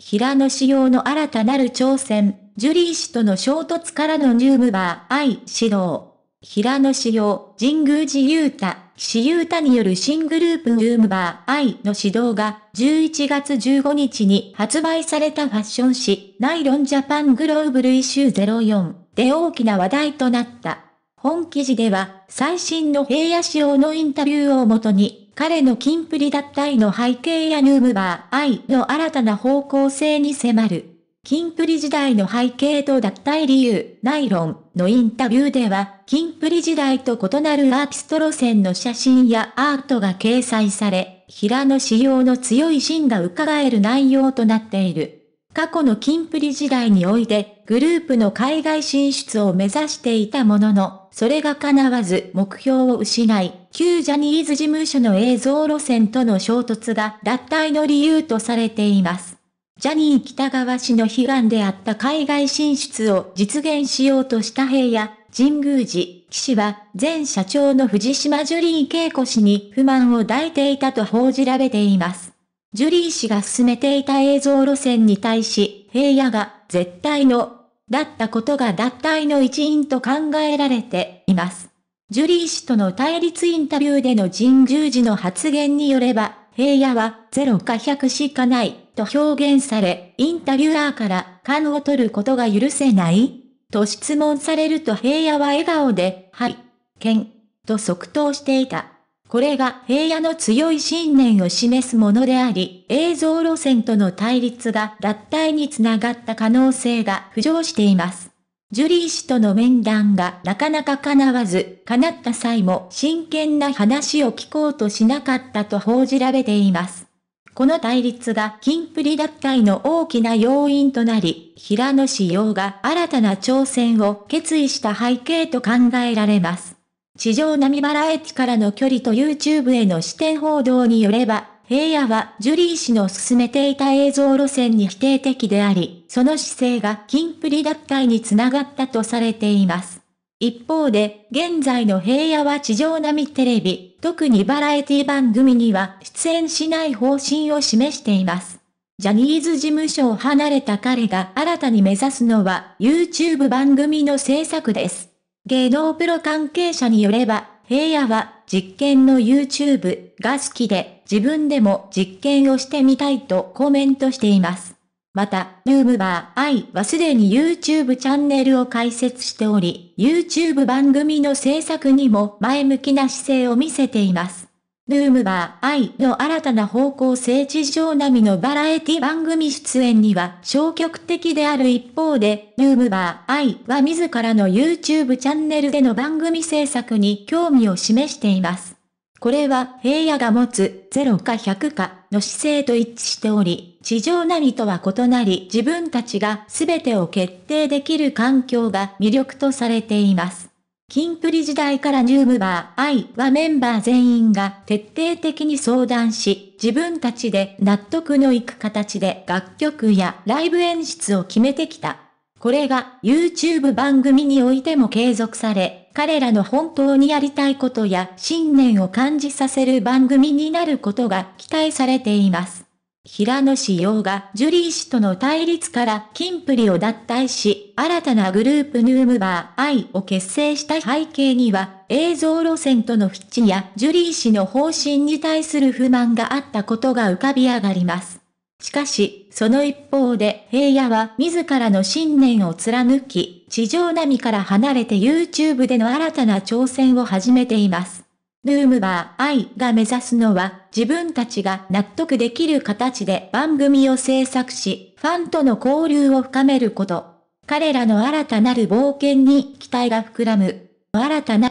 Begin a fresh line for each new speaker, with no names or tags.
平野紫耀の新たなる挑戦、ジュリー氏との衝突からのニュームバー、愛指導。平野紫耀、神宮寺雄太、岸優太による新グループニュームバー、愛の指導が、11月15日に発売されたファッション誌、ナイロンジャパングローブルイシュー04で大きな話題となった。本記事では、最新の平野紫耀のインタビューをもとに、彼の金プリ脱退の背景やヌームバー愛の新たな方向性に迫る。金プリ時代の背景と脱退理由、ナイロンのインタビューでは、金プリ時代と異なるアーティスト路線の写真やアートが掲載され、平野仕様の強い芯が伺える内容となっている。過去のキンプリ時代において、グループの海外進出を目指していたものの、それが叶わず目標を失い、旧ジャニーズ事務所の映像路線との衝突が脱退の理由とされています。ジャニー北川氏の悲願であった海外進出を実現しようとした平野、神宮寺、騎士は前社長の藤島ジュリー恵子氏に不満を抱いていたと報じられています。ジュリー氏が進めていた映像路線に対し、平野が絶対の、だったことが脱退の一因と考えられています。ジュリー氏との対立インタビューでの人従事の発言によれば、平野は0か100しかないと表現され、インタビュアーから勘を取ることが許せないと質問されると平野は笑顔で、はい、剣と即答していた。これが平野の強い信念を示すものであり、映像路線との対立が脱退につながった可能性が浮上しています。ジュリー氏との面談がなかなか叶わず、叶った際も真剣な話を聞こうとしなかったと報じられています。この対立が金プリ脱退の大きな要因となり、平野氏用が新たな挑戦を決意した背景と考えられます。地上並ティからの距離と YouTube への視点報道によれば、平野はジュリー氏の進めていた映像路線に否定的であり、その姿勢が金プリ脱退につながったとされています。一方で、現在の平野は地上並みテレビ、特にバラエティ番組には出演しない方針を示しています。ジャニーズ事務所を離れた彼が新たに目指すのは YouTube 番組の制作です。芸能プロ関係者によれば、平野は実験の YouTube が好きで自分でも実験をしてみたいとコメントしています。また、ヌームバー I はすでに YouTube チャンネルを開設しており、YouTube 番組の制作にも前向きな姿勢を見せています。ルームバー愛の新たな方向性地上並みのバラエティ番組出演には消極的である一方で、ルームバー愛は自らの YouTube チャンネルでの番組制作に興味を示しています。これは平野が持つ0か100かの姿勢と一致しており、地上波とは異なり自分たちが全てを決定できる環境が魅力とされています。キンプリ時代からニュームバーイはメンバー全員が徹底的に相談し、自分たちで納得のいく形で楽曲やライブ演出を決めてきた。これが YouTube 番組においても継続され、彼らの本当にやりたいことや信念を感じさせる番組になることが期待されています。平野紫耀がジュリー氏との対立から金プリを脱退し、新たなグループヌームバー愛を結成した背景には、映像路線との筆致やジュリー氏の方針に対する不満があったことが浮かび上がります。しかし、その一方で、平野は自らの信念を貫き、地上波から離れて YouTube での新たな挑戦を始めています。ヌームバー愛が目指すのは、自分たちが納得できる形で番組を制作し、ファンとの交流を深めること。彼らの新たなる冒険に期待が膨らむ。新たな